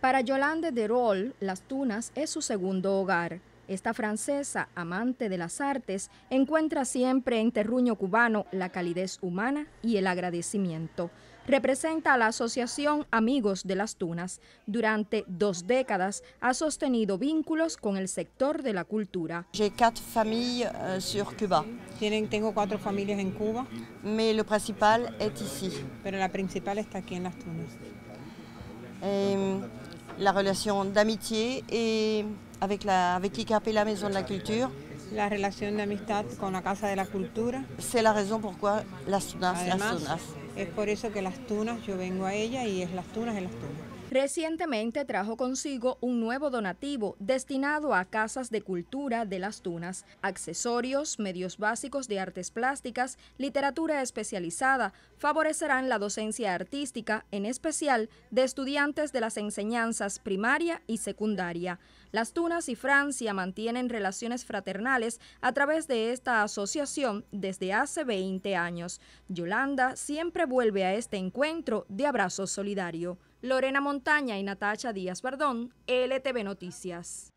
Para Yolande de Rol, Las Tunas es su segundo hogar. Esta francesa, amante de las artes, encuentra siempre en terruño cubano la calidez humana y el agradecimiento. Representa a la Asociación Amigos de las Tunas. Durante dos décadas ha sostenido vínculos con el sector de la cultura. Euh, Tienen, tengo cuatro familias en Cuba. Pero la principal está aquí en las Tunas. la relation d'amitié et avec, la, avec et la Maison de la Culture. La relation d'amistad con la Casa de la Cultura. C'est la raison pourquoi las tunas, Además, las tunas. Es por eso que las tunas, yo vengo a ella y es las tunas, en las tunas. Recientemente trajo consigo un nuevo donativo destinado a casas de cultura de las tunas, accesorios, medios básicos de artes plásticas, literatura especializada, favorecerán la docencia artística, en especial de estudiantes de las enseñanzas primaria y secundaria. Las Tunas y Francia mantienen relaciones fraternales a través de esta asociación desde hace 20 años. Yolanda siempre vuelve a este encuentro de abrazo solidario. Lorena Montaña y Natacha Díaz Bardón, LTV Noticias.